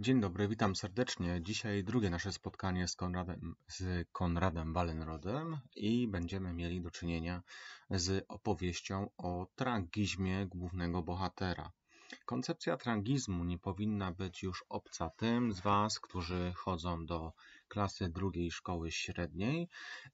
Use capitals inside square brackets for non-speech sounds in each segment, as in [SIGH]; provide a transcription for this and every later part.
Dzień dobry, witam serdecznie. Dzisiaj drugie nasze spotkanie z Konradem, z Konradem Wallenrodem i będziemy mieli do czynienia z opowieścią o tragizmie głównego bohatera. Koncepcja trangizmu nie powinna być już obca tym z Was, którzy chodzą do klasy drugiej szkoły średniej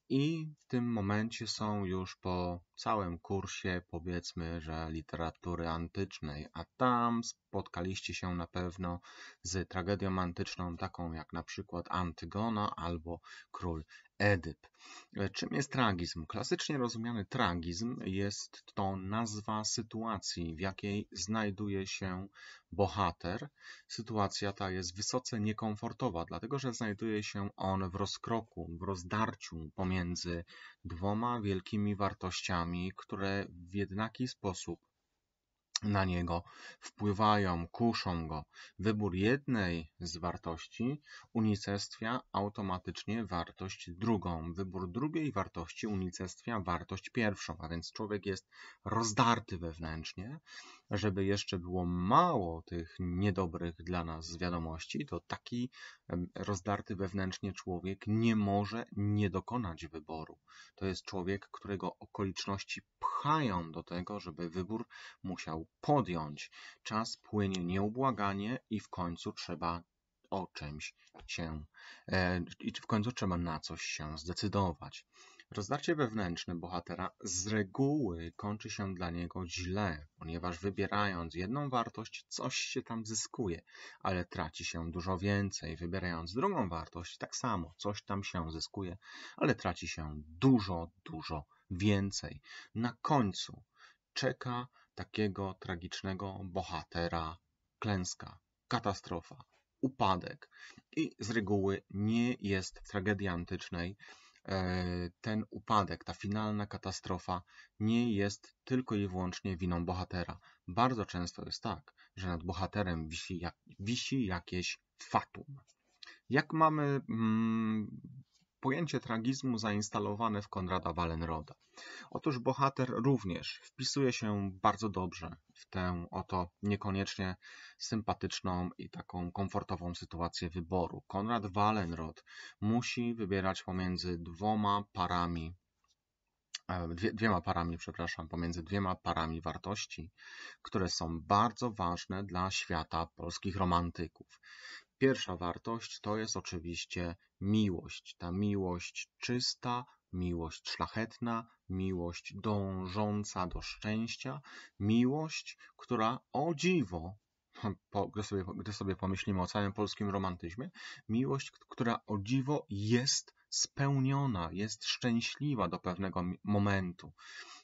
i w tym momencie są już po całym kursie, powiedzmy, że literatury antycznej, a tam spotkaliście się na pewno z tragedią antyczną, taką jak na przykład Antygona albo Król Edyp. E, czym jest tragizm? Klasycznie rozumiany tragizm jest to nazwa sytuacji, w jakiej znajduje się bohater. Sytuacja ta jest wysoce niekomfortowa, dlatego że znajduje się on w rozkroku, w rozdarciu pomiędzy dwoma wielkimi wartościami, które w jednaki sposób na niego, wpływają, kuszą go. Wybór jednej z wartości unicestwia automatycznie wartość drugą. Wybór drugiej wartości unicestwia wartość pierwszą, a więc człowiek jest rozdarty wewnętrznie żeby jeszcze było mało tych niedobrych dla nas wiadomości, to taki rozdarty wewnętrznie człowiek nie może nie dokonać wyboru. To jest człowiek, którego okoliczności pchają do tego, żeby wybór musiał podjąć. Czas płynie nieubłaganie i w końcu trzeba o czymś się, e, i w końcu trzeba na coś się zdecydować. Rozdarcie wewnętrzne bohatera z reguły kończy się dla niego źle, ponieważ wybierając jedną wartość, coś się tam zyskuje, ale traci się dużo więcej. Wybierając drugą wartość, tak samo, coś tam się zyskuje, ale traci się dużo, dużo więcej. Na końcu czeka takiego tragicznego bohatera klęska, katastrofa, upadek. I z reguły nie jest w tragedii antycznej E, ten upadek, ta finalna katastrofa nie jest tylko i wyłącznie winą bohatera. Bardzo często jest tak, że nad bohaterem wisi, jak, wisi jakieś fatum. Jak mamy mm, pojęcie tragizmu zainstalowane w Konrada Wallenroda. Otóż bohater również wpisuje się bardzo dobrze w tę oto niekoniecznie sympatyczną i taką komfortową sytuację wyboru. Konrad Wallenrod musi wybierać pomiędzy dwoma parami e, Dwie, dwiema parami, przepraszam, pomiędzy dwiema parami wartości, które są bardzo ważne dla świata polskich romantyków. Pierwsza wartość to jest oczywiście miłość. Ta miłość czysta, miłość szlachetna, miłość dążąca do szczęścia, miłość, która o dziwo, [LAUGHS] po, gdy, sobie, gdy sobie pomyślimy o całym polskim romantyzmie, miłość, która o dziwo jest spełniona, jest szczęśliwa do pewnego momentu.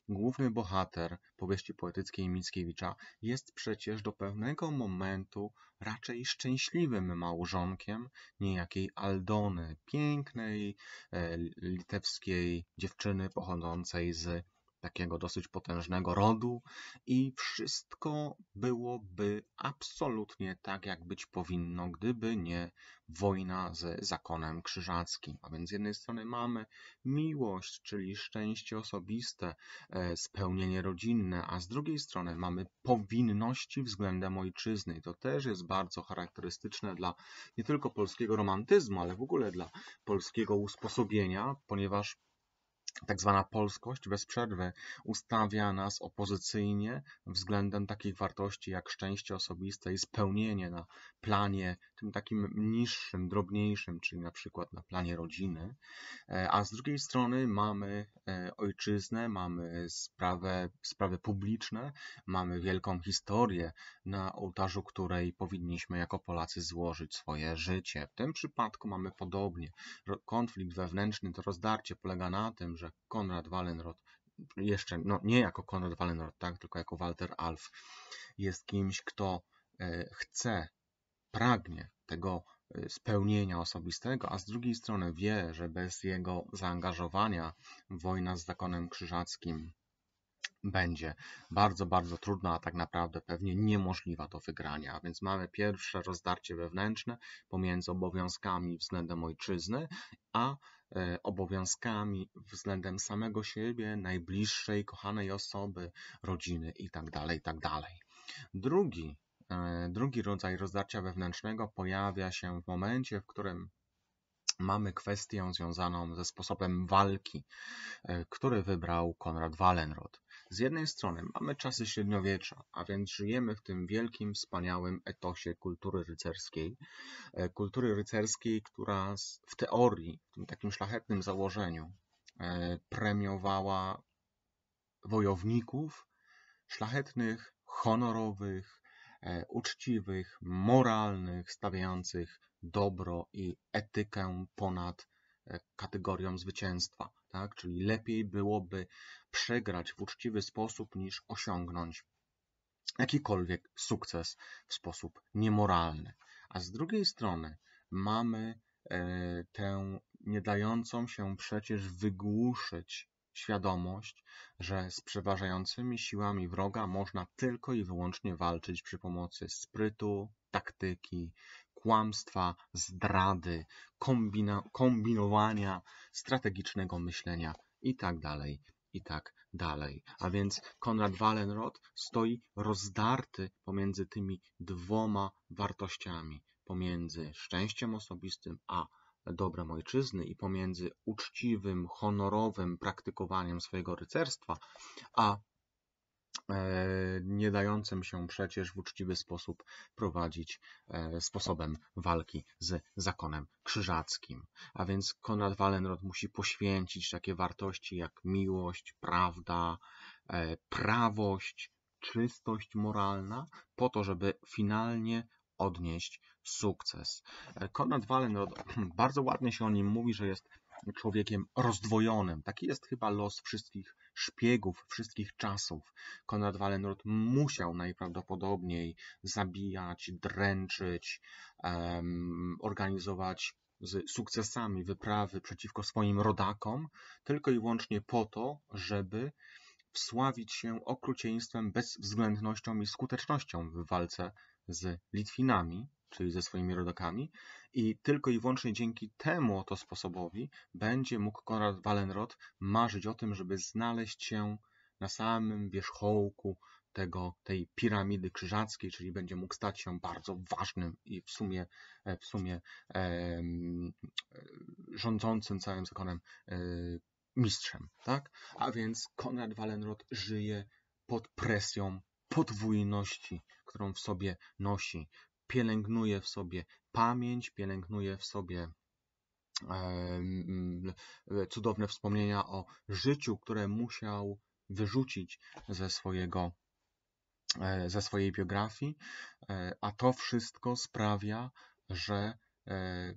Główny bohater powieści poetyckiej Mickiewicza jest przecież do pewnego momentu raczej szczęśliwym małżonkiem niejakiej Aldony, pięknej e, litewskiej dziewczyny pochodzącej z takiego dosyć potężnego rodu i wszystko byłoby absolutnie tak, jak być powinno, gdyby nie wojna ze zakonem krzyżackim. A więc z jednej strony mamy miłość, czyli szczęście osobiste, e, spełnienie rodzinne, a z drugiej strony mamy powinności względem ojczyzny. I to też jest bardzo charakterystyczne dla nie tylko polskiego romantyzmu, ale w ogóle dla polskiego usposobienia, ponieważ tak zwana polskość bez przerwy ustawia nas opozycyjnie względem takich wartości jak szczęście osobiste i spełnienie na planie tym takim niższym, drobniejszym, czyli na przykład na planie rodziny. E, a z drugiej strony mamy e, ojczyznę, mamy sprawę, sprawy publiczne, mamy wielką historię, na ołtarzu której powinniśmy jako Polacy złożyć swoje życie. W tym przypadku mamy podobnie. Konflikt wewnętrzny, to rozdarcie polega na tym, że Konrad Wallenrod, jeszcze no, nie jako Konrad Wallenrod, tak, tylko jako Walter Alf, jest kimś, kto e, chce, pragnie tego e, spełnienia osobistego, a z drugiej strony wie, że bez jego zaangażowania wojna z zakonem krzyżackim będzie bardzo, bardzo trudna, a tak naprawdę pewnie niemożliwa do wygrania. A więc mamy pierwsze rozdarcie wewnętrzne pomiędzy obowiązkami względem ojczyzny, a E, obowiązkami względem samego siebie, najbliższej, kochanej osoby, rodziny itd. Tak itd. Tak drugi, e, drugi rodzaj rozdarcia wewnętrznego pojawia się w momencie, w którym mamy kwestię związaną ze sposobem walki, e, który wybrał Konrad Wallenrod. Z jednej strony mamy czasy średniowiecza, a więc żyjemy w tym wielkim, wspaniałym etosie kultury rycerskiej. E, kultury rycerskiej, która w teorii, w tym takim szlachetnym założeniu, e, premiowała wojowników szlachetnych, honorowych, e, uczciwych, moralnych, stawiających dobro i etykę ponad E, kategorią zwycięstwa, tak? Czyli lepiej byłoby przegrać w uczciwy sposób niż osiągnąć jakikolwiek sukces w sposób niemoralny. A z drugiej strony mamy e, tę nie dającą się przecież wygłuszyć świadomość, że z przeważającymi siłami wroga można tylko i wyłącznie walczyć przy pomocy sprytu, taktyki, kłamstwa, zdrady, kombina, kombinowania, strategicznego myślenia i tak dalej, i tak dalej. A więc Konrad Wallenrod stoi rozdarty pomiędzy tymi dwoma wartościami, pomiędzy szczęściem osobistym a dobrem ojczyzny i pomiędzy uczciwym, honorowym praktykowaniem swojego rycerstwa, a E, nie dającym się przecież w uczciwy sposób prowadzić e, sposobem walki z zakonem krzyżackim. A więc Konrad Wallenrod musi poświęcić takie wartości jak miłość, prawda, e, prawość, czystość moralna, po to, żeby finalnie odnieść sukces. Konrad Wallenrod, [CLEARS THROAT] bardzo ładnie się o nim mówi, że jest człowiekiem rozdwojonym. Taki jest chyba los wszystkich szpiegów wszystkich czasów. Konrad Wallenrod musiał najprawdopodobniej zabijać, dręczyć, um, organizować z sukcesami wyprawy przeciwko swoim rodakom, tylko i wyłącznie po to, żeby wsławić się okrucieństwem, bezwzględnością i skutecznością w walce z Litwinami, czyli ze swoimi rodakami, i tylko i wyłącznie dzięki temu oto sposobowi będzie mógł Konrad Wallenrod marzyć o tym, żeby znaleźć się na samym wierzchołku tego, tej piramidy krzyżackiej, czyli będzie mógł stać się bardzo ważnym i w sumie, e, w sumie e, rządzącym całym zakonem e, mistrzem, tak? A więc Konrad Wallenrod żyje pod presją podwójności, którą w sobie nosi. Pielęgnuje w sobie pamięć, pielęgnuje w sobie mm, cudowne wspomnienia o życiu, które musiał wyrzucić ze swojego e, ze swojej biografii, e, a to wszystko sprawia, że e,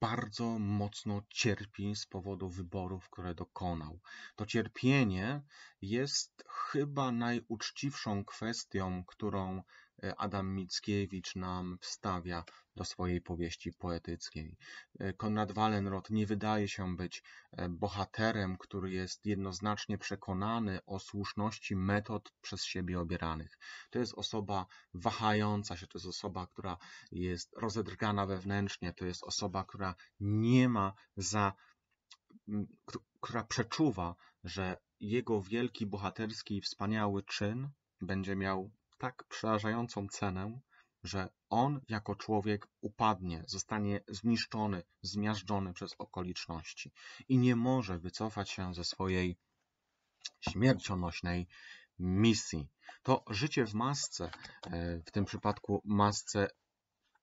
bardzo mocno cierpi z powodu wyborów, które dokonał. To cierpienie jest chyba najuczciwszą kwestią, którą e, Adam Mickiewicz nam wstawia do swojej powieści poetyckiej. E, Konrad Wallenrod nie wydaje się być e, bohaterem, który jest jednoznacznie przekonany o słuszności metod przez siebie obieranych. To jest osoba wahająca się, to jest osoba, która jest rozedrgana wewnętrznie, to jest osoba, która nie ma za która przeczuwa, że jego wielki, bohaterski i wspaniały czyn będzie miał tak przerażającą cenę, że on jako człowiek upadnie, zostanie zniszczony, zmiażdżony przez okoliczności i nie może wycofać się ze swojej śmiercionośnej misji. To życie w masce, e, w tym przypadku masce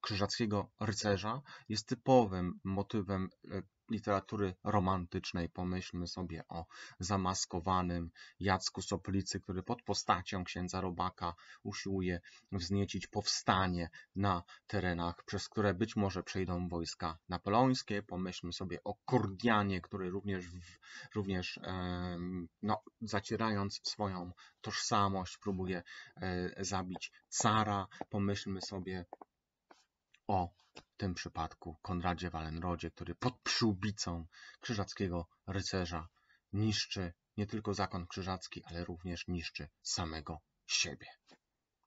krzyżackiego rycerza, jest typowym motywem e, literatury romantycznej. Pomyślmy sobie o zamaskowanym Jacku Soplicy, który pod postacią księdza Robaka usiłuje wzniecić powstanie na terenach, przez które być może przejdą wojska napoleońskie. Pomyślmy sobie o Kordianie, który również, w, również no, zacierając swoją tożsamość próbuje e, zabić cara. Pomyślmy sobie o tym przypadku Konradzie Walenrodzie, który pod przyłbicą krzyżackiego rycerza niszczy nie tylko zakon krzyżacki, ale również niszczy samego siebie.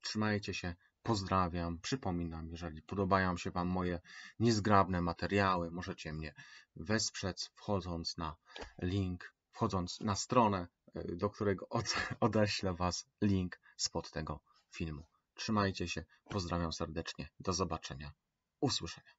Trzymajcie się, pozdrawiam, przypominam, jeżeli podobają się Wam moje niezgrabne materiały, możecie mnie wesprzeć wchodząc na link, wchodząc na stronę, y, do którego [LAUGHS] odeślę Was link spod tego filmu. Trzymajcie się, pozdrawiam serdecznie, do zobaczenia usłyszenia.